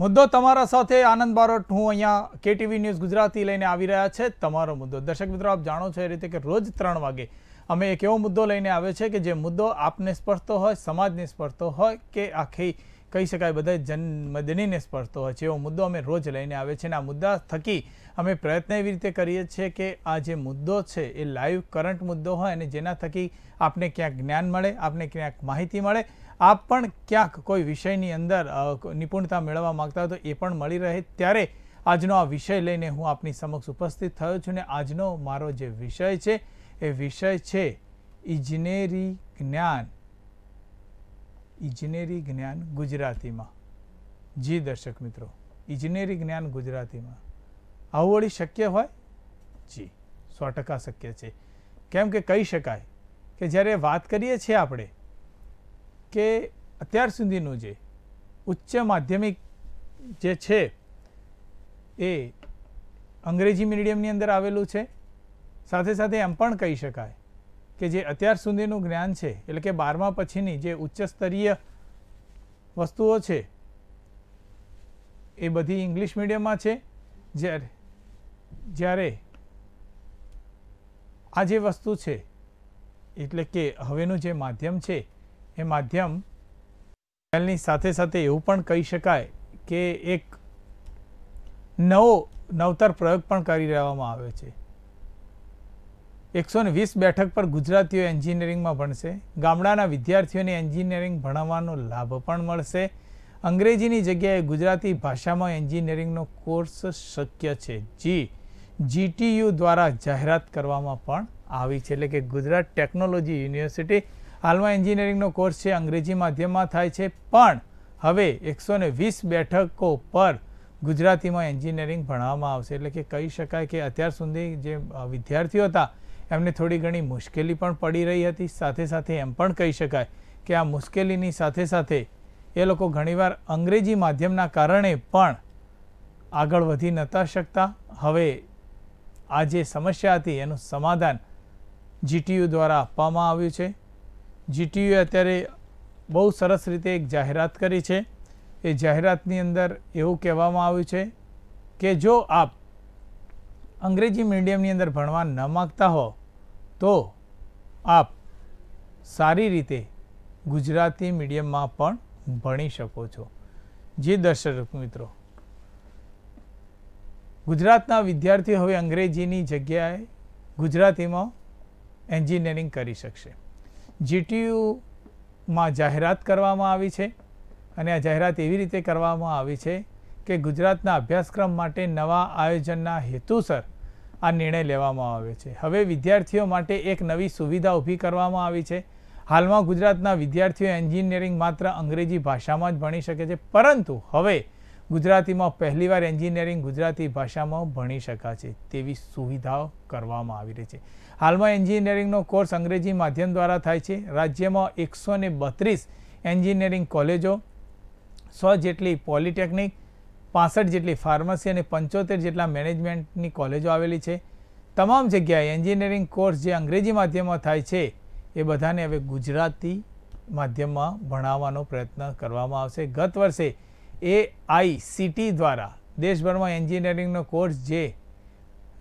મુદ્દો તમારા સાથે આનંદ બારોટ હું અહીંયા કેટીવી ન્યૂઝ ગુજરાતી લઈને આવી રહ્યા છે તમારો મુદ્દો દર્શક મિત્રો આપ જાણો છો એ રીતે કે રોજ ત્રણ વાગે અમે એક એવો મુદ્દો લઈને આવે છે કે જે મુદ્દો આપને સ્પર્શતો હોય સમાજને સ્પર્શતો હોય કે આખી કહી શકાય બધા જન્મદનીને સ્પર્શતો હોય છે એવો મુદ્દો અમે રોજ લઈને આવે છે અને આ મુદ્દા થકી અમે પ્રયત્ન એવી રીતે કરીએ છીએ કે આ જે મુદ્દો છે એ લાઈવ કરંટ મુદ્દો હોય અને જેના થકી આપને ક્યાંક જ્ઞાન મળે આપને ક્યાંક માહિતી મળે આપ પણ ક્યાંક કોઈ વિષયની અંદર નિપુણતા મેળવવા માગતા હોય તો એ પણ મળી રહે ત્યારે આજનો આ વિષય લઈને હું આપની સમક્ષ ઉપસ્થિત થયો છું ને આજનો મારો જે વિષય છે એ વિષય છે ઇજનેરી જ્ઞાન ઇજનેરી જ્ઞાન ગુજરાતીમાં જી દર્શક મિત્રો ઇજનેરી જ્ઞાન ગુજરાતીમાં આવું વળી શક્ય હોય જી સો ટકા શક્ય છે કેમ કે કહી શકાય કે જ્યારે વાત કરીએ છીએ આપણે કે અત્યાર સુધીનું જે ઉચ્ચ માધ્યમિક જે છે એ અંગ્રેજી મીડિયમની અંદર આવેલું છે સાથે સાથે એમ પણ કહી શકાય કે જે અત્યાર સુધીનું જ્ઞાન છે એટલે કે બારમા પછીની જે ઉચ્ચ સ્તરીય વસ્તુઓ છે એ બધી ઇંગ્લિશ મીડિયમમાં છે જ્યારે જ્યારે આ જે વસ્તુ છે એટલે કે હવેનું જે માધ્યમ છે એ માધ્યમ ખ્યાલની સાથે સાથે એવું પણ કહી શકાય કે એક નવો નવતર પ્રયોગ પણ કરી રહેવામાં આવ્યો છે એકસો વીસ બેઠક પર ગુજરાતીઓ એન્જિનિયરિંગમાં ભણશે ગામડાના વિદ્યાર્થીઓને એન્જિનિયરિંગ ભણાવવાનો લાભ પણ મળશે અંગ્રેજીની જગ્યાએ ગુજરાતી ભાષામાં એન્જિનિયરિંગનો કોર્સ શક્ય છે જી જીટીયુ દ્વારા જાહેરાત કરવામાં પણ આવી છે એટલે કે ગુજરાત ટેકનોલોજી યુનિવર્સિટી હાલમાં એન્જિનિયરિંગનો કોર્સ છે અંગ્રેજી માધ્યમમાં થાય છે પણ હવે એકસો વીસ બેઠકો પર ગુજરાતીમાં એન્જિનિયરિંગ ભણાવવામાં આવશે એટલે કે કહી શકાય કે અત્યાર સુધી જે વિદ્યાર્થીઓ હતા એમને થોડી ઘણી મુશ્કેલી પણ પડી રહી હતી સાથે સાથે એમ પણ કહી શકાય કે આ મુશ્કેલીની સાથે સાથે એ લોકો ઘણીવાર અંગ્રેજી માધ્યમના કારણે પણ આગળ વધી નતા શકતા હવે આ જે સમસ્યા હતી એનું સમાધાન જીટીયુ દ્વારા આપવામાં આવ્યું છે જીટીયુએ અત્યારે બહુ સરસ રીતે એક જાહેરાત કરી છે એ જાહેરાતની અંદર એવું કહેવામાં આવ્યું છે કે જો આપ અંગ્રેજી મીડિયમની અંદર ભણવા ન માગતા હો તો આપ સારી રીતે ગુજરાતી મીડિયમમાં પણ ભણી શકો છો જે દર્શક મિત્રો ગુજરાતના વિદ્યાર્થીઓ હવે અંગ્રેજીની જગ્યાએ ગુજરાતીમાં એન્જિનિયરિંગ કરી શકશે જીટીયુમાં જાહેરાત કરવામાં આવી છે અને આ જાહેરાત એવી રીતે કરવામાં આવી છે કે ગુજરાતના અભ્યાસક્રમ માટે નવા આયોજનના હેતુસર આ નિર્ણય લેવામાં આવે છે હવે વિદ્યાર્થીઓ માટે એક નવી સુવિધા ઊભી કરવામાં આવી છે હાલમાં ગુજરાતના વિદ્યાર્થીઓ એન્જિનિયરિંગ માત્ર અંગ્રેજી ભાષામાં જ ભણી શકે છે પરંતુ હવે ગુજરાતીમાં પહેલીવાર એન્જિનિયરિંગ ગુજરાતી ભાષામાં ભણી શકાશે તેવી સુવિધાઓ કરવામાં આવી રહી છે હાલમાં એન્જિનિયરિંગનો કોર્સ અંગ્રેજી માધ્યમ દ્વારા થાય છે રાજ્યમાં એકસો બત્રીસ એન્જિનિયરિંગ કોલેજો સો જેટલી પોલિટેકનિક પાસઠ જેટલી ફાર્મસી અને પંચોતેર જેટલા મેનેજમેન્ટની કોલેજો આવેલી છે તમામ જગ્યાએ એન્જિનિયરિંગ કોર્સ જે અંગ્રેજી માધ્યમમાં થાય છે એ બધાને હવે ગુજરાતી માધ્યમમાં ભણાવવાનો પ્રયત્ન કરવામાં આવશે ગત વર્ષે એ આઈસીટી દ્વારા દેશભરમાં એન્જિનિયરિંગનો કોર્સ જે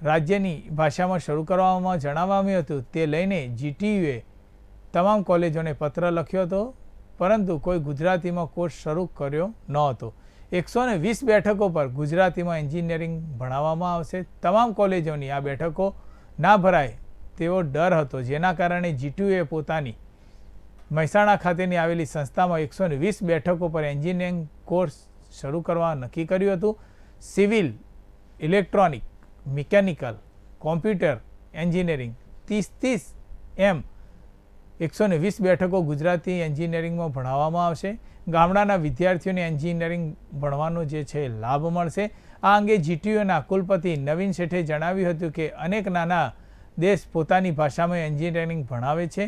રાજ્યની ભાષામાં શરૂ કરવામાં જણાવવામાં હતું તે લઈને જીટીયુએ તમામ કોલેજોને પત્ર લખ્યો હતો પરંતુ કોઈ ગુજરાતીમાં કોર્સ શરૂ કર્યો ન હતો એકસો ને વીસ બેઠકો પર ગુજરાતીમાં એન્જિનિયરિંગ ભણાવવામાં આવશે તમામ કોલેજોની આ બેઠકો ના ભરાય તેવો ડર હતો જેના કારણે જીટીયુએ પોતાની મહેસાણા ખાતેની આવેલી સંસ્થામાં એકસો વીસ બેઠકો પર એન્જિનિયરિંગ કોર્સ શરૂ કરવા નક્કી કર્યું હતું civil electronic mechanical computer engineering ત્રીસ ત્રીસ એમ એકસો ને વીસ બેઠકો ગુજરાતી એન્જિનિયરિંગમાં ભણાવવામાં આવશે ગામડાના વિદ્યાર્થીઓને એન્જિનિયરિંગ ભણવાનો જે છે લાભ મળશે આ અંગે જીટીયુના કુલપતિ નવીન શેઠે જણાવ્યું હતું કે અનેક નાના દેશ પોતાની ભાષામાં એન્જિનિયરિંગ ભણાવે છે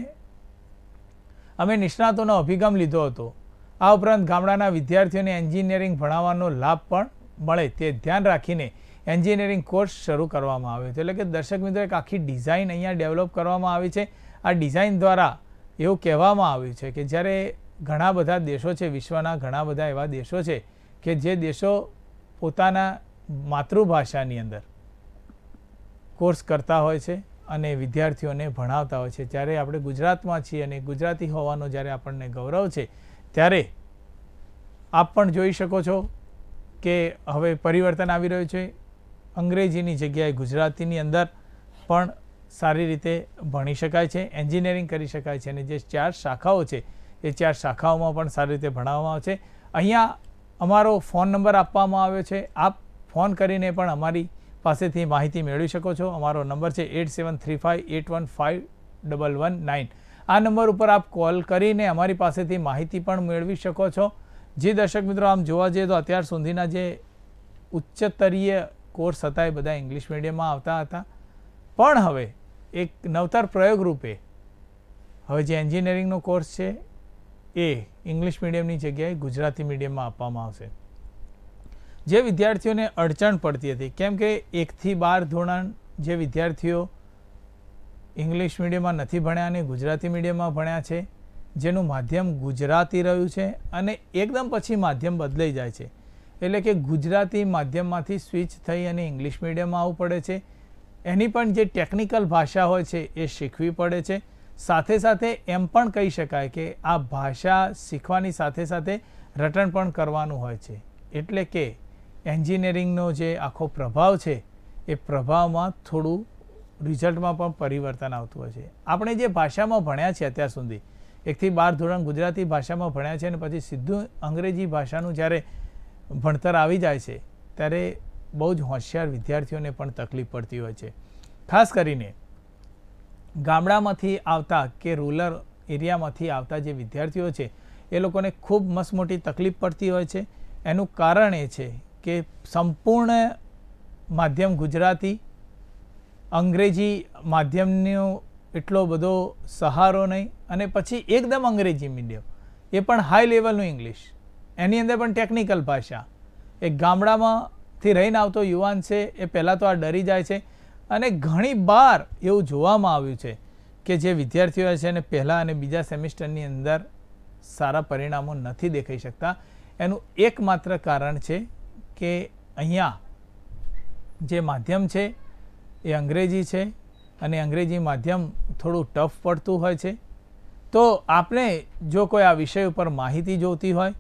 અમે નિષ્ણાતોનો અભિગમ લીધો હતો આ ઉપરાંત ગામડાના વિદ્યાર્થીઓને એન્જિનિયરિંગ ભણાવવાનો લાભ પણ મળે તે ધ્યાન રાખીને એન્જિનિયરિંગ કોર્સ શરૂ કરવામાં આવ્યો હતો એટલે કે દર્શક મિત્રો એક આખી ડિઝાઇન અહીંયા ડેવલપ કરવામાં આવી છે આ ડિઝાઇન દ્વારા એવું કહેવામાં આવ્યું છે કે જ્યારે ઘણા બધા દેશો છે વિશ્વના ઘણા બધા એવા દેશો છે કે જે દેશો પોતાના માતૃભાષાની અંદર કોર્સ કરતા હોય છે અને વિદ્યાર્થીઓને ભણાવતા હોય છે જ્યારે આપણે ગુજરાતમાં છીએ અને ગુજરાતી હોવાનો જ્યારે આપણને ગૌરવ છે ત્યારે આપ પણ જોઈ શકો છો કે હવે પરિવર્તન આવી રહ્યું છે અંગ્રેજીની જગ્યાએ ગુજરાતીની અંદર પણ સારી રીતે ભણી શકાય છે એન્જિનિયરિંગ કરી શકાય છે અને જે ચાર શાખાઓ છે એ ચાર શાખાઓમાં પણ સારી રીતે ભણાવવામાં આવે છે અહીંયા અમારો ફોન નંબર આપવામાં આવ્યો છે આપ ફોન કરીને પણ અમારી પાસેથી માહિતી મેળવી શકો છો અમારો નંબર છે eight seven three five eight one five double one nine આ નંબર ઉપર આપ કોલ કરીને અમારી પાસેથી માહિતી પણ મેળવી શકો છો જે દર્શક મિત્રો આમ જોવા જઈએ તો અત્યાર સુધીના જે ઉચ્ચતરીય કોર્સ હતા એ બધા ઇંગ્લિશ મીડિયમમાં આવતા હતા પણ હવે એક નવતર પ્રયોગ રૂપે હવે જે એન્જિનિયરિંગનો કોર્સ છે એ ઇંગ્લિશ મીડિયમની જગ્યાએ ગુજરાતી મીડિયમમાં આપવામાં આવશે જે વિદ્યાર્થીઓને અડચણ પડતી હતી કેમ કે એકથી બાર ધોરણ જે વિદ્યાર્થીઓ ઇંગ્લિશ મીડિયમમાં નથી ભણ્યા અને ગુજરાતી મીડિયમમાં ભણ્યા છે જેનું માધ્યમ ગુજરાતી રહ્યું છે અને એકદમ પછી માધ્યમ બદલાઈ જાય છે એટલે કે ગુજરાતી માધ્યમમાંથી સ્વિચ થઈ અને ઇંગ્લિશ મીડિયમમાં આવવું પડે છે એની પણ જે ટેકનિકલ ભાષા હોય છે એ શીખવી પડે છે સાથે સાથે એમ પણ કહી શકાય કે આ ભાષા શીખવાની સાથે સાથે રટણ પણ કરવાનું હોય છે એટલે કે એન્જિનિયરિંગનો જે આખો પ્રભાવ છે એ પ્રભાવમાં થોડું રિઝલ્ટમાં પણ પરિવર્તન આવતું હોય છે આપણે જે ભાષામાં ભણ્યા છીએ અત્યાર સુધી એકથી બાર ધોરણ ગુજરાતી ભાષામાં ભણ્યા છે અને પછી સીધું અંગ્રેજી ભાષાનું જ્યારે ભણતર આવી જાય છે ત્યારે બહુ જ હોશિયાર વિદ્યાર્થીઓને પણ તકલીફ પડતી હોય છે ખાસ કરીને ગામડામાંથી આવતા કે રૂરલ એરિયામાંથી આવતા જે વિદ્યાર્થીઓ છે એ લોકોને ખૂબ મસમોટી તકલીફ પડતી હોય છે એનું કારણ એ છે કે સંપૂર્ણ માધ્યમ ગુજરાતી અંગ્રેજી માધ્યમનો એટલો બધો સહારો નહીં અને પછી એકદમ અંગ્રેજી મીડિયમ એ પણ હાઈ લેવલનું ઇંગ્લિશ એની અંદર પણ ટેકનિકલ ભાષા એ ગામડામાંથી રહીને આવતો યુવાન છે એ પહેલાં તો આ ડરી જાય છે અને ઘણી બાર એવું જોવામાં આવ્યું છે કે જે વિદ્યાર્થીઓ છે એને પહેલાં અને બીજા સેમિસ્ટરની અંદર સારા પરિણામો નથી દેખાઈ શકતા એનું એકમાત્ર કારણ છે કે અહીંયા જે માધ્યમ છે એ અંગ્રેજી છે અને અંગ્રેજી માધ્યમ થોડું ટફ પડતું હોય છે તો આપણે જો કોઈ આ વિષય ઉપર માહિતી જોતી હોય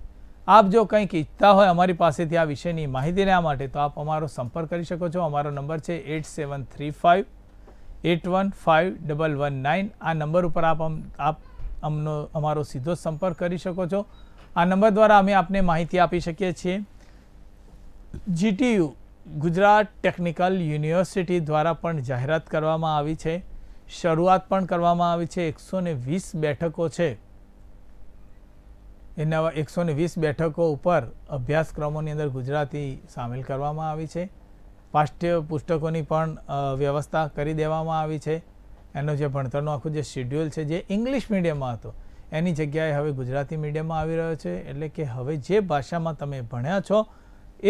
આપ જો કંઈક ઈચ્છતા હોય અમારી પાસેથી આ વિશેની માહિતી લેવા માટે તો આપ અમારો સંપર્ક કરી શકો છો અમારો નંબર છે eight seven three five eight one five double one nine આ નંબર ઉપર આપ આપ અમનો અમારો સીધો સંપર્ક કરી શકો છો આ નંબર દ્વારા અમે આપને માહિતી આપી શકીએ છીએ જીટીયુ ગુજરાત ટેકનિકલ યુનિવર્સિટી દ્વારા પણ જાહેરાત કરવામાં આવી છે શરૂઆત પણ કરવામાં આવી છે એકસો બેઠકો છે એના એકસો ને વીસ બેઠકો ઉપર અભ્યાસક્રમોની અંદર ગુજરાતી સામેલ કરવામાં આવી છે પાઠ્ય પુસ્તકોની પણ વ્યવસ્થા કરી દેવામાં આવી છે એનો જે ભણતરનું આખું જે શેડ્યુલ છે જે ઇંગ્લિશ મીડિયમમાં હતો એની જગ્યાએ હવે ગુજરાતી મીડિયમમાં આવી રહ્યો છે એટલે કે હવે જે ભાષામાં તમે ભણ્યા છો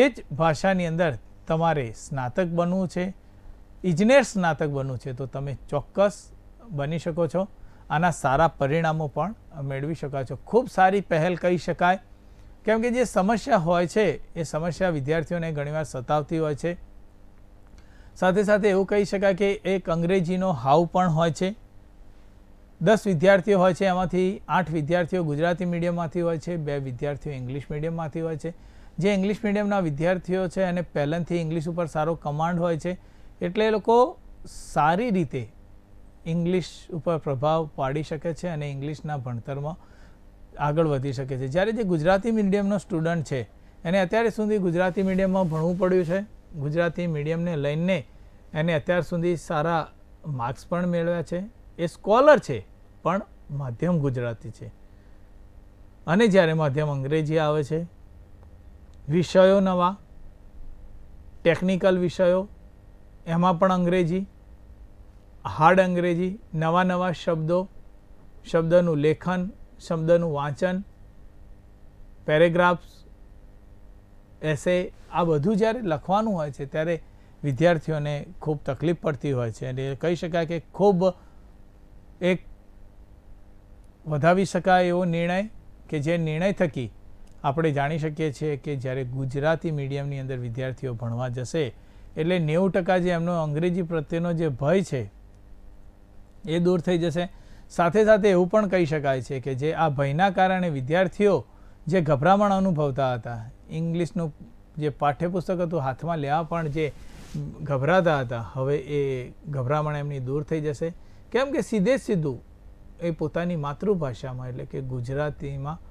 એ જ ભાષાની અંદર તમારે સ્નાતક બનવું છે ઇજનેર સ્નાતક બનવું છે તો તમે ચોક્કસ બની શકો છો આના સારા પરિણામો પણ મેળવી શકો છો ખૂબ સારી પહેલ કહી શકાય કેમ કે જે સમસ્યા હોય છે એ સમસ્યા વિદ્યાર્થીઓને ઘણીવાર સતાવતી હોય છે સાથે સાથે એવું કહી શકાય કે એક અંગ્રેજીનો હાવ પણ હોય છે દસ વિદ્યાર્થીઓ હોય છે એમાંથી આઠ વિદ્યાર્થીઓ ગુજરાતી મીડિયમમાંથી હોય છે બે વિદ્યાર્થીઓ ઇંગ્લિશ મીડિયમમાંથી હોય છે જે ઇંગ્લિશ મીડિયમના વિદ્યાર્થીઓ છે અને પહેલાંથી ઇંગ્લિશ ઉપર સારો કમાન્ડ હોય છે એટલે એ લોકો સારી રીતે ઇંગ્લિશ ઉપર પ્રભાવ પાડી શકે છે અને ઇંગ્લિશના ભણતરમાં આગળ વધી શકે છે જ્યારે જે ગુજરાતી મીડિયમનો સ્ટુડન્ટ છે એને અત્યારે સુધી ગુજરાતી મીડિયમમાં ભણવું પડ્યું છે ગુજરાતી મીડિયમને લઈને એને અત્યાર સુધી સારા માર્ક્સ પણ મેળવ્યા છે એ સ્કોલર છે પણ માધ્યમ ગુજરાતી છે અને જ્યારે માધ્યમ અંગ્રેજી આવે છે વિષયો નવા ટેકનિકલ વિષયો એમાં પણ અંગ્રેજી હાર્ડ અંગ્રેજી નવા નવા શબ્દો શબ્દનું લેખન શબ્દનું વાંચન પેરેગ્રાફ્સ એસે આ બધું જ્યારે લખવાનું હોય છે ત્યારે વિદ્યાર્થીઓને ખૂબ તકલીફ પડતી હોય છે અને કહી શકાય કે ખૂબ એક વધાવી શકાય એવો નિર્ણય કે જે નિર્ણય થકી આપણે જાણી શકીએ છીએ કે જ્યારે ગુજરાતી મીડિયમની અંદર વિદ્યાર્થીઓ ભણવા જશે એટલે નેવું ટકા જે એમનો અંગ્રેજી પ્રત્યેનો જે ભય છે એ દૂર થઈ જશે સાથે સાથે એવું પણ કહી શકાય છે કે જે આ ભયના કારણે વિદ્યાર્થીઓ જે ગભરામણ અનુભવતા હતા ઇંગ્લિશનું જે પાઠ્યપુસ્તક હતું હાથમાં લેવા પણ જે ગભરાતા હતા હવે એ ગભરામણ એમની દૂર થઈ જશે કેમ કે સીધે સીધું એ પોતાની માતૃભાષામાં એટલે કે ગુજરાતીમાં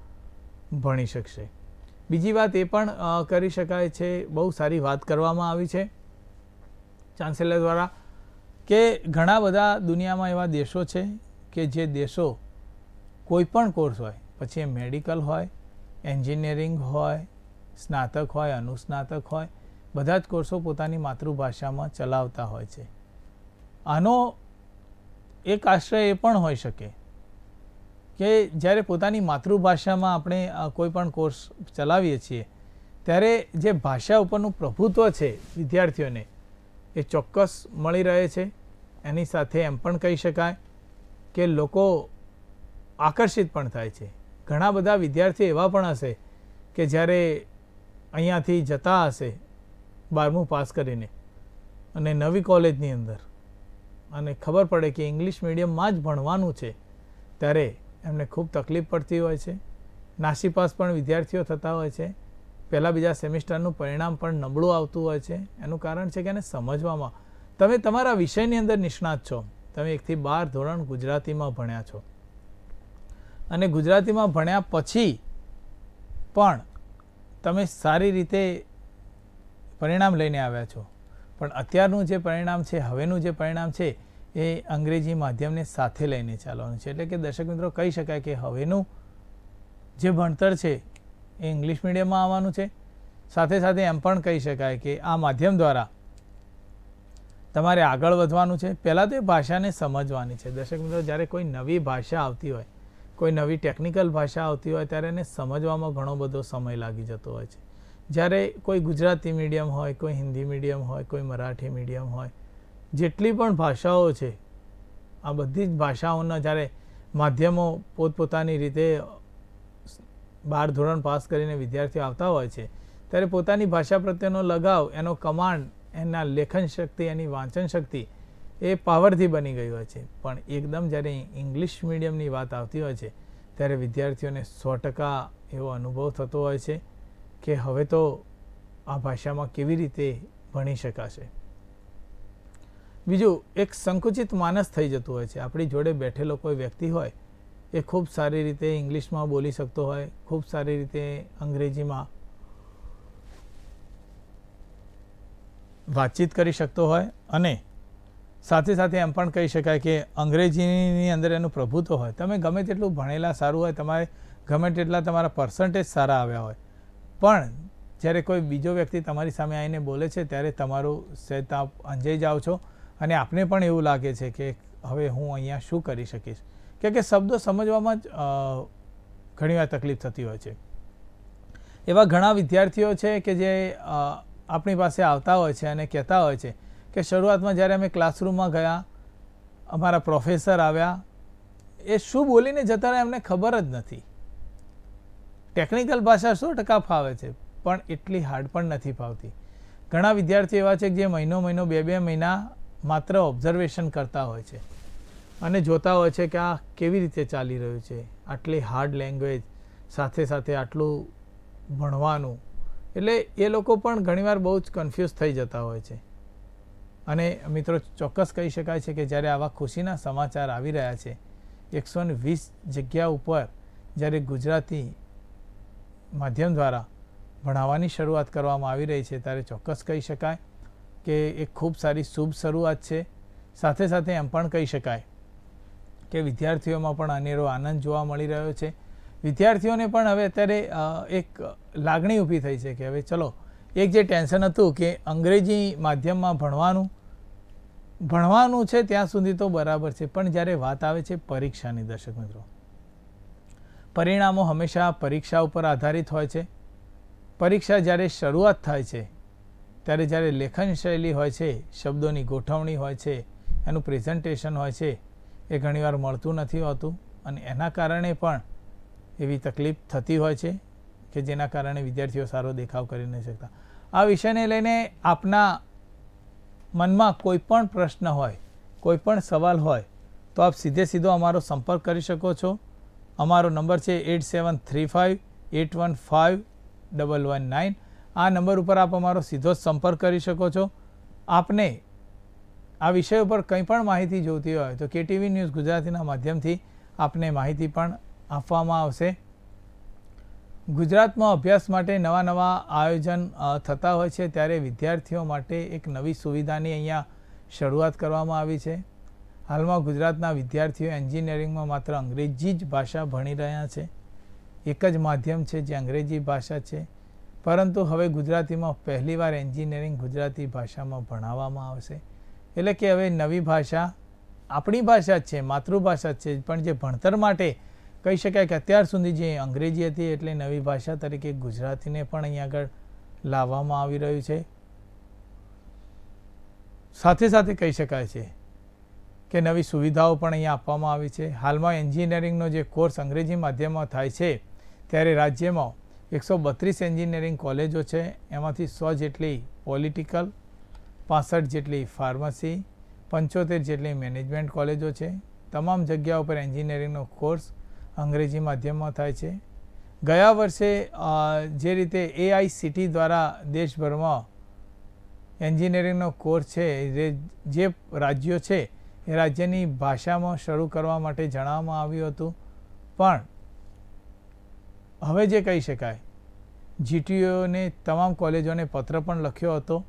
ભણી શકશે બીજી વાત એ પણ કરી શકાય છે બહુ સારી વાત કરવામાં આવી છે ચાન્સેલર દ્વારા કે ઘણા બધા દુનિયામાં એવા દેશો છે કે જે દેશો કોઈપણ કોર્સ હોય પછી એ મેડિકલ હોય એન્જિનિયરિંગ હોય સ્નાતક હોય અનુસ્નાતક હોય બધા જ કોર્સો પોતાની માતૃભાષામાં ચલાવતા હોય છે આનો એક આશ્રય એ પણ હોઈ શકે કે જ્યારે પોતાની માતૃભાષામાં આપણે કોઈ પણ કોર્સ ચલાવીએ છીએ ત્યારે જે ભાષા ઉપરનું પ્રભુત્વ છે વિદ્યાર્થીઓને એ ચોક્કસ મળી રહે છે એની સાથે એમ પણ કહી શકાય કે લોકો આકર્ષિત પણ થાય છે ઘણા બધા વિદ્યાર્થીઓ એવા પણ હશે કે જ્યારે અહીંયાથી જતા હશે બારમું પાસ કરીને અને નવી કોલેજની અંદર અને ખબર પડે કે ઇંગ્લિશ મીડિયમમાં જ ભણવાનું છે ત્યારે એમને ખૂબ તકલીફ પડતી હોય છે નાસીપાસ પણ વિદ્યાર્થીઓ થતા હોય છે પહેલાં બીજા સેમિસ્ટરનું પરિણામ પણ નબળું આવતું હોય છે એનું કારણ છે કે એને સમજવામાં તમે તમારા વિષયની અંદર નિષ્ણાત છો તમે એકથી બાર ધોરણ ગુજરાતીમાં ભણ્યા છો અને ગુજરાતીમાં ભણ્યા પછી પણ તમે સારી રીતે પરિણામ લઈને આવ્યા છો પણ અત્યારનું જે પરિણામ છે હવેનું જે પરિણામ છે એ અંગ્રેજી માધ્યમને સાથે લઈને ચાલવાનું છે એટલે કે દર્શક મિત્રો કહી શકાય કે હવેનું જે ભણતર છે એ ઇંગ્લિશ મીડિયમમાં આવવાનું છે સાથે સાથે એમ પણ કહી શકાય કે આ માધ્યમ દ્વારા તમારે આગળ વધવાનું છે પહેલાં તો એ ભાષાને સમજવાની છે દર્શક મિત્રો જ્યારે કોઈ નવી ભાષા આવતી હોય કોઈ નવી ટેકનિકલ ભાષા આવતી હોય ત્યારે એને સમજવામાં ઘણો બધો સમય લાગી જતો હોય છે જ્યારે કોઈ ગુજરાતી મીડિયમ હોય કોઈ હિન્દી મીડિયમ હોય કોઈ મરાઠી મીડિયમ હોય જેટલી પણ ભાષાઓ છે આ બધી જ ભાષાઓના જ્યારે માધ્યમો પોતપોતાની રીતે બાર ધોરણ પાસ કરીને વિદ્યાર્થીઓ આવતા હોય છે ત્યારે પોતાની ભાષા પ્રત્યેનો લગાવ એનો કમાન્ડ એના લેખન શક્તિ એની વાંચન શક્તિ એ પાવરથી બની ગઈ હોય છે પણ એકદમ જ્યારે ઇંગ્લિશ મીડિયમની વાત આવતી હોય છે ત્યારે વિદ્યાર્થીઓને સો ટકા એવો અનુભવ થતો હોય છે કે હવે તો આ ભાષામાં કેવી રીતે ભણી શકાશે બીજું એક સંકુચિત માનસ થઈ જતું હોય છે આપણી જોડે બેઠેલો કોઈ વ્યક્તિ હોય એ ખૂબ સારી રીતે ઇંગ્લિશમાં બોલી શકતો હોય ખૂબ સારી રીતે અંગ્રેજીમાં વાતચીત કરી શકતો હોય અને સાથે સાથે એમ પણ કહી શકાય કે અંગ્રેજીની અંદર એનું પ્રભુત્વ હોય તમે ગમે તેટલું ભણેલા સારું હોય તમારે ગમે તેટલા તમારા પર્સન્ટેજ સારા આવ્યા હોય પણ જ્યારે કોઈ બીજો વ્યક્તિ તમારી સામે આવીને બોલે છે ત્યારે તમારું સહેજ આપ અંજાઈ જાઓ છો અને આપને પણ એવું લાગે છે કે હવે હું અહીંયા શું કરી શકીશ કે કે શબ્દો સમજવામાં જ ઘણીવાર તકલીફ થતી હોય છે એવા ઘણા વિદ્યાર્થીઓ છે કે જે આપણી પાસે આવતા હોય છે અને કહેતા હોય છે કે શરૂઆતમાં જ્યારે અમે ક્લાસરૂમમાં ગયા અમારા પ્રોફેસર આવ્યા એ શું બોલીને જતા રહ્યા એમને ખબર જ નથી ટેકનિકલ ભાષા સો ટકા ફાવે છે પણ એટલી હાર્ડ પણ નથી ફાવતી ઘણા વિદ્યાર્થીઓ એવા છે કે જે મહિનો મહિનો બે બે મહિના માત્ર ઓબ્ઝર્વેશન કરતા હોય છે અને જોતા હોય છે કે આ કેવી રીતે ચાલી રહ્યું છે આટલી હાર્ડ લેંગ્વેજ સાથે સાથે આટલું ભણવાનું એટલે એ લોકો પણ ઘણીવાર બહુ જ કન્ફ્યુઝ થઈ જતા હોય છે અને મિત્રો ચોક્કસ કહી શકાય છે કે જ્યારે આવા ખુશીના સમાચાર આવી રહ્યા છે એકસો ને વીસ જગ્યા ઉપર જ્યારે ગુજરાતી માધ્યમ દ્વારા ભણાવવાની શરૂઆત કરવામાં આવી રહી છે ત્યારે ચોક્કસ કહી શકાય કે એ ખૂબ સારી શુભ શરૂઆત છે સાથે સાથે એમ પણ કહી શકાય કે વિદ્યાર્થીઓમાં પણ અનેરો આનંદ જોવા મળી રહ્યો છે વિદ્યાર્થીઓને પણ હવે અત્યારે એક લાગણી ઊભી થઈ છે કે હવે ચલો એક જે ટેન્શન હતું કે અંગ્રેજી માધ્યમમાં ભણવાનું ભણવાનું છે ત્યાં સુધી તો બરાબર છે પણ જ્યારે વાત આવે છે પરીક્ષાની દર્શક મિત્રો પરિણામો હંમેશા પરીક્ષા ઉપર આધારિત હોય છે પરીક્ષા જ્યારે શરૂઆત થાય છે ત્યારે જ્યારે લેખન શૈલી હોય છે શબ્દોની ગોઠવણી હોય છે એનું પ્રેઝન્ટેશન હોય છે એ ઘણીવાર મળતું નથી હોતું અને એના કારણે પણ એવી તકલીફ થતી હોય છે કે જેના કારણે વિદ્યાર્થીઓ સારો દેખાવ કરી નથી શકતા આ વિષયને લઈને આપના મનમાં કોઈ પણ પ્રશ્ન હોય કોઈ પણ સવાલ હોય તો આપ સીધે સીધો અમારો સંપર્ક કરી શકો છો અમારો નંબર છે eight seven three five eight one five double one nine આ નંબર ઉપર આપ અમારો સીધો જ સંપર્ક કરી શકો છો આપને આ વિષય ઉપર કંઈ પણ માહિતી જોઈતી હોય તો કેટીવી ન્યૂઝ ગુજરાતીના માધ્યમથી આપને માહિતી પણ આપવામાં આવશે ગુજરાતમાં અભ્યાસ માટે નવા નવા આયોજન થતા હોય છે ત્યારે વિદ્યાર્થીઓ માટે એક નવી સુવિધાની અહીંયા શરૂઆત કરવામાં આવી છે હાલમાં ગુજરાતના વિદ્યાર્થીઓ એન્જિનિયરિંગમાં માત્ર અંગ્રેજી જ ભાષા ભણી રહ્યા છે એક જ માધ્યમ છે જે અંગ્રેજી ભાષા છે પરંતુ હવે ગુજરાતીમાં પહેલીવાર એન્જિનિયરિંગ ગુજરાતી ભાષામાં ભણાવવામાં આવશે એટલે કે હવે નવી ભાષા આપણી ભાષા જ છે માતૃભાષા જ છે પણ જે ભણતર માટે કહી શકાય કે અત્યાર સુધી જે અંગ્રેજી હતી એટલે નવી ભાષા તરીકે ગુજરાતીને પણ અહીં આગળ લાવવામાં આવી રહ્યું છે સાથે સાથે કહી શકાય છે કે નવી સુવિધાઓ પણ અહીંયા આપવામાં આવી છે હાલમાં એન્જિનિયરિંગનો જે કોર્સ અંગ્રેજી માધ્યમમાં થાય છે ત્યારે રાજ્યમાં એકસો બત્રીસ એન્જિનિયરિંગ કોલેજો છે એમાંથી સો જેટલી પોલિટિકલ પાસઠ જેટલી ફાર્મસી પંચોતેર જેટલી મેનેજમેન્ટ કોલેજો છે તમામ જગ્યા ઉપર એન્જિનિયરિંગનો કોર્સ અંગ્રેજી માધ્યમમાં થાય છે ગયા વર્ષે જે રીતે એઆઈસીટી દ્વારા દેશભરમાં એન્જિનિયરિંગનો કોર્સ છે જે રાજ્યો છે એ રાજ્યની ભાષામાં શરૂ કરવા માટે જણાવવામાં આવ્યું હતું પણ હવે જે કહી શકાય જીટીયુને તમામ કોલેજોને પત્ર પણ લખ્યો હતો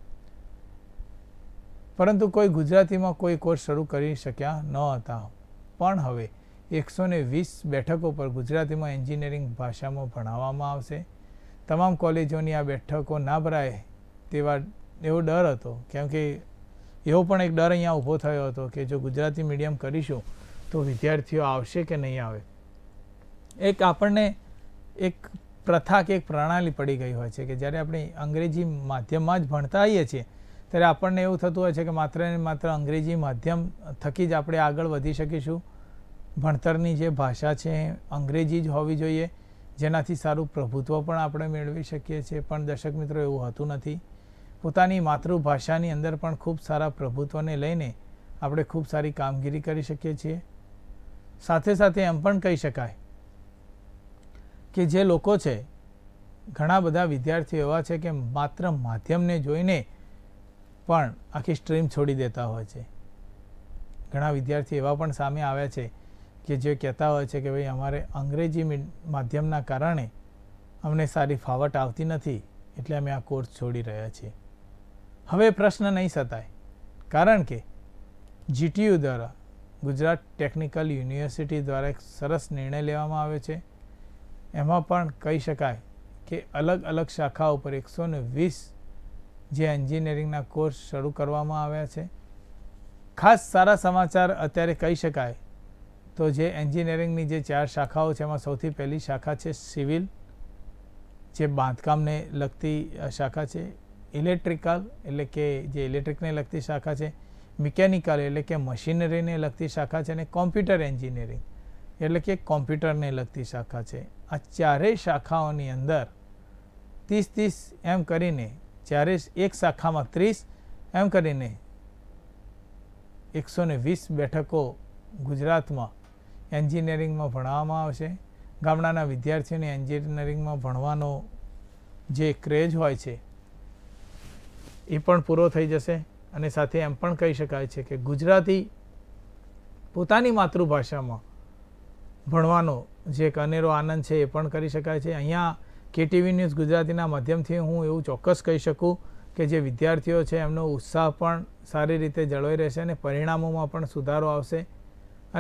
પરંતુ કોઈ ગુજરાતીમાં કોઈ કોર્સ શરૂ કરી શક્યા ન હતા પણ હવે એકસો ને વીસ બેઠકો પર ગુજરાતીમાં એન્જિનિયરિંગ ભાષામાં ભણાવવામાં આવશે તમામ કોલેજોની આ બેઠકો ના ભરાય તેવા એવો ડર હતો કેમ કે એવો પણ એક ડર અહીંયા ઊભો થયો હતો કે જો ગુજરાતી મીડિયમ કરીશું તો વિદ્યાર્થીઓ આવશે કે નહીં આવે એક આપણને એક પ્રથા કે એક પ્રણાલી પડી ગઈ હોય છે કે જ્યારે આપણે અંગ્રેજી માધ્યમમાં જ ભણતા આવીએ છીએ ત્યારે આપણને એવું થતું હોય છે કે માત્ર ને માત્ર અંગ્રેજી માધ્યમ થકી જ આપણે આગળ વધી શકીશું ભણતરની જે ભાષા છે અંગ્રેજી જ હોવી જોઈએ જેનાથી સારું પ્રભુત્વ પણ આપણે મેળવી શકીએ છીએ પણ દર્શક મિત્રો એવું હતું નથી પોતાની માતૃભાષાની અંદર પણ ખૂબ સારા પ્રભુત્વને લઈને આપણે ખૂબ સારી કામગીરી કરી શકીએ છીએ સાથે સાથે એમ પણ કહી શકાય કે જે લોકો છે ઘણા બધા વિદ્યાર્થીઓ એવા છે કે માત્ર માધ્યમને જોઈને પણ આખી સ્ટ્રીમ છોડી દેતા હોય છે ઘણા વિદ્યાર્થીઓ એવા પણ સામે આવ્યા છે કે જે કહેતા હોય છે કે ભાઈ અમારે અંગ્રેજી માધ્યમના કારણે અમને સારી ફાવટ આવતી નથી એટલે અમે આ કોર્સ છોડી રહ્યા છીએ હવે પ્રશ્ન નહીં સતાય કારણ કે જીટીયુ દ્વારા ગુજરાત ટેકનિકલ યુનિવર્સિટી દ્વારા એક સરસ નિર્ણય લેવામાં આવ્યો છે એમાં પણ કહી શકાય કે અલગ અલગ શાખા ઉપર એકસો ને વીસ જે એન્જિનિયરિંગના કોર્સ શરૂ કરવામાં આવ્યા છે ખાસ સારા સમાચાર અત્યારે કહી શકાય તો જે એન્જિનિયરિંગની જે ચાર શાખાઓ છે એમાં સૌથી પહેલી શાખા છે સિવિલ જે બાંધકામને લગતી શાખા છે ઇલેક્ટ્રિકલ એટલે કે જે ઇલેક્ટ્રિકને લગતી શાખા છે મિકેનિકલ એટલે કે મશીનરીને લગતી શાખા છે અને કોમ્પ્યુટર એન્જિનિયરિંગ એટલે કે કોમ્પ્યુટરને લગતી શાખા છે આ ચારેય શાખાઓની અંદર ત્રીસ ત્રીસ એમ કરીને જ્યારે એક શાખામાં ત્રીસ એમ કરીને એકસો વીસ બેઠકો ગુજરાતમાં એન્જિનિયરિંગમાં ભણાવવામાં આવશે ગામડાના વિદ્યાર્થીઓને એન્જિનિયરિંગમાં ભણવાનો જે ક્રેજ હોય છે એ પણ પૂરો થઈ જશે અને સાથે એમ પણ કહી શકાય છે કે ગુજરાતી પોતાની માતૃભાષામાં ભણવાનો જે એક અનેરો આનંદ છે એ પણ કરી શકાય છે અહીંયા કેટીવી ન્યૂઝ ગુજરાતીના માધ્યમથી હું એવું ચોક્કસ કહી શકું કે જે વિદ્યાર્થીઓ છે એમનો ઉત્સાહ પણ સારી રીતે જળવાઈ રહેશે અને પરિણામોમાં પણ સુધારો આવશે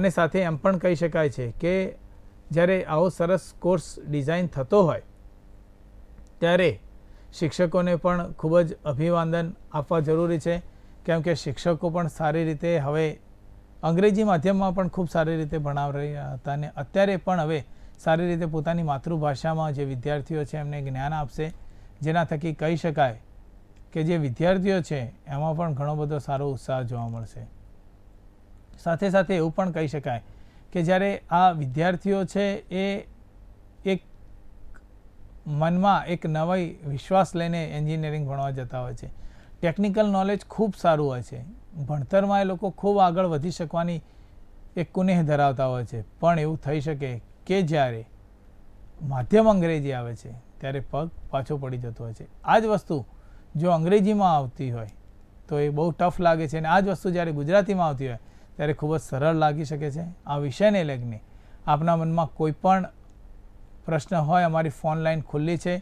અને સાથે એમ પણ કહી શકાય છે કે જ્યારે આવો સરસ કોર્સ ડિઝાઇન થતો હોય ત્યારે શિક્ષકોને પણ ખૂબ જ અભિવાદન આપવા જરૂરી છે કેમ કે શિક્ષકો પણ સારી રીતે હવે અંગ્રેજી માધ્યમમાં પણ ખૂબ સારી રીતે ભણાવી રહ્યા હતા અને અત્યારે પણ હવે સારી રીતે પોતાની માતૃભાષામાં જે વિદ્યાર્થીઓ છે એમને જ્ઞાન આપશે જેના થકી કહી શકાય કે જે વિદ્યાર્થીઓ છે એમાં પણ ઘણો બધો સારો ઉત્સાહ જોવા મળશે સાથે સાથે એવું પણ કહી શકાય કે જ્યારે આ વિદ્યાર્થીઓ છે એ એક મનમાં એક નવી વિશ્વાસ લઈને એન્જિનિયરિંગ ભણવા જતા હોય છે ટેકનિકલ નોલેજ ખૂબ સારું હોય છે ભણતરમાં એ લોકો ખૂબ આગળ વધી શકવાની એક કુનેહ ધરાવતા હોય છે પણ એવું થઈ શકે કે જ્યારે માધ્યમ અંગ્રેજી આવે છે ત્યારે પગ પાછો પડી જતો હોય છે આ જ વસ્તુ જો અંગ્રેજીમાં આવતી હોય તો એ બહુ ટફ લાગે છે અને આ જ વસ્તુ જ્યારે ગુજરાતીમાં આવતી હોય ત્યારે ખૂબ જ સરળ લાગી શકે છે આ વિષયને લઈને આપના મનમાં કોઈ પણ પ્રશ્ન હોય અમારી ફોન લાઈન ખુલ્લી છે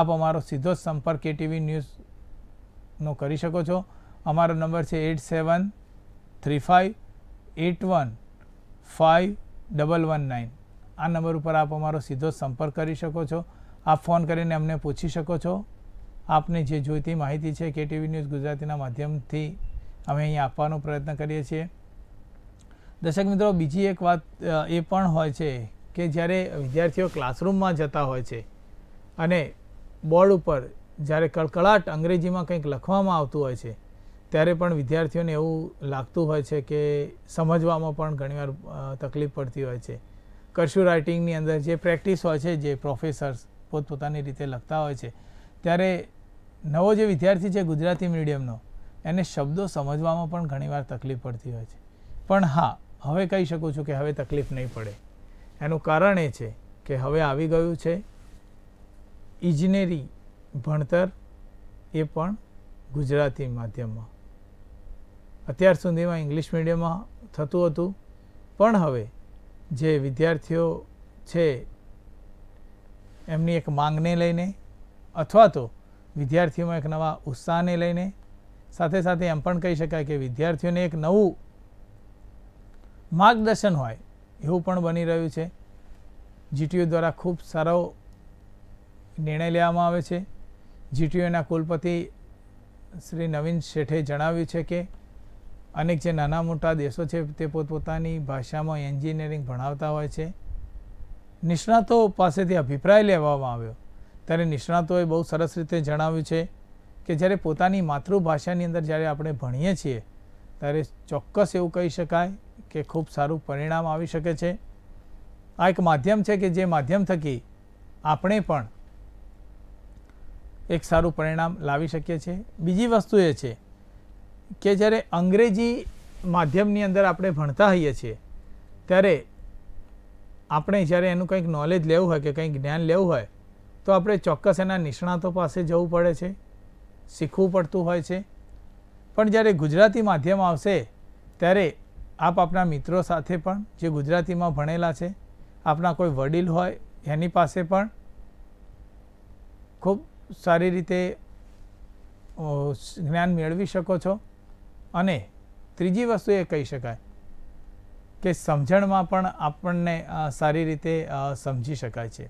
આપ અમારો સીધો સંપર્ક એટીવી ન્યૂઝનો કરી શકો છો અમારો નંબર છે eight seven three five eight one five double one nine આ નંબર ઉપર આપ અમારો સીધો સંપર્ક કરી શકો છો આપ ફોન કરીને અમને પૂછી શકો છો આપને જે જોઈતી માહિતી છે કેટીવી ન્યૂઝ ગુજરાતીના માધ્યમથી અમે અહીં આપવાનો પ્રયત્ન કરીએ છીએ દર્શક મિત્રો બીજી એક વાત એ પણ હોય છે કે જ્યારે વિદ્યાર્થીઓ ક્લાસરૂમમાં જતા હોય છે અને બોર્ડ ઉપર જ્યારે કળકળાટ અંગ્રેજીમાં કંઈક લખવામાં આવતું હોય છે ત્યારે પણ વિદ્યાર્થીઓને એવું લાગતું હોય છે કે સમજવામાં પણ ઘણીવાર તકલીફ પડતી હોય છે કરશ્યુ રાઇટિંગની અંદર જે પ્રેક્ટિસ હોય છે જે પ્રોફેસર્સ પોતપોતાની રીતે લખતા હોય છે ત્યારે નવો જે વિદ્યાર્થી છે ગુજરાતી મીડિયમનો એને શબ્દો સમજવામાં પણ ઘણીવાર તકલીફ પડતી હોય છે પણ હા હવે કહી શકું છું કે હવે તકલીફ નહીં પડે એનું કારણ એ છે કે હવે આવી ગયું છે ઇજનેરી ભણતર એ પણ ગુજરાતી માધ્યમમાં અત્યાર સુધીમાં ઇંગ્લિશ મીડિયમમાં થતું હતું પણ હવે જે વિદ્યાર્થીઓ છે એમની એક માંગને લઈને અથવા તો વિદ્યાર્થીઓમાં એક નવા ઉત્સાહને લઈને સાથે સાથે એમ પણ કહી શકાય કે વિદ્યાર્થીઓને એક નવું માર્ગદર્શન હોય એવું પણ બની રહ્યું છે જીટીયુ દ્વારા ખૂબ સારો નિર્ણય લેવામાં આવે છે જીટીયુના કુલપતિ શ્રી નવીન શેઠે જણાવ્યું છે કે અનેક જે નાના મોટા દેશો છે તે પોતપોતાની ભાષામાં એન્જિનિયરિંગ ભણાવતા હોય છે નિષ્ણાતો પાસેથી અભિપ્રાય લેવામાં આવ્યો ત્યારે નિષ્ણાતોએ બહુ સરસ રીતે જણાવ્યું છે કે જ્યારે પોતાની માતૃભાષાની અંદર જ્યારે આપણે ભણીએ છીએ ત્યારે ચોક્કસ એવું કહી શકાય કે ખૂબ સારું પરિણામ આવી શકે છે આ એક માધ્યમ છે કે જે માધ્યમ થકી આપણે પણ એક સારું પરિણામ લાવી શકીએ છીએ બીજી વસ્તુ એ છે કે જ્યારે અંગ્રેજી માધ્યમની અંદર આપણે ભણતા હોઈએ છીએ ત્યારે આપણે જ્યારે એનું કંઈક નોલેજ લેવું હોય કે કંઈક જ્ઞાન લેવું હોય તો આપણે ચોક્કસ એના નિષ્ણાતો પાસે જવું પડે છે શીખવું પડતું હોય છે પણ જ્યારે ગુજરાતી માધ્યમ આવશે ત્યારે આપ આપણા મિત્રો સાથે પણ જે ગુજરાતીમાં ભણેલા છે આપણા કોઈ વડીલ હોય એની પાસે પણ ખૂબ સારી રીતે જ્ઞાન મેળવી શકો છો અને ત્રીજી વસ્તુ એ કહી શકાય કે સમજણમાં પણ આપણને સારી રીતે સમજી શકાય છે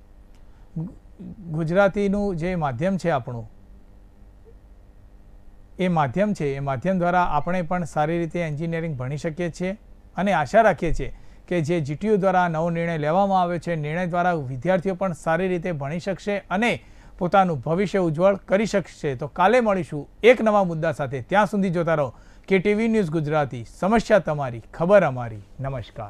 ગુજરાતીનું જે માધ્યમ છે આપણું એ માધ્યમ છે એ માધ્યમ દ્વારા આપણે પણ સારી રીતે એન્જિનિયરિંગ ભણી શકીએ છીએ અને આશા રાખીએ છીએ કે જે જીટીયુ દ્વારા નવો નિર્ણય લેવામાં આવ્યો છે નિર્ણય દ્વારા વિદ્યાર્થીઓ પણ સારી રીતે ભણી શકશે અને પોતાનું ભવિષ્ય ઉજ્જવળ કરી શકશે તો કાલે મળીશું એક નવા મુદ્દા સાથે ત્યાં સુધી જોતા રહો કે ટીવી ન્યૂઝ ગુજરાતી સમસ્યા તમારી ખબર અમારી નમસ્કાર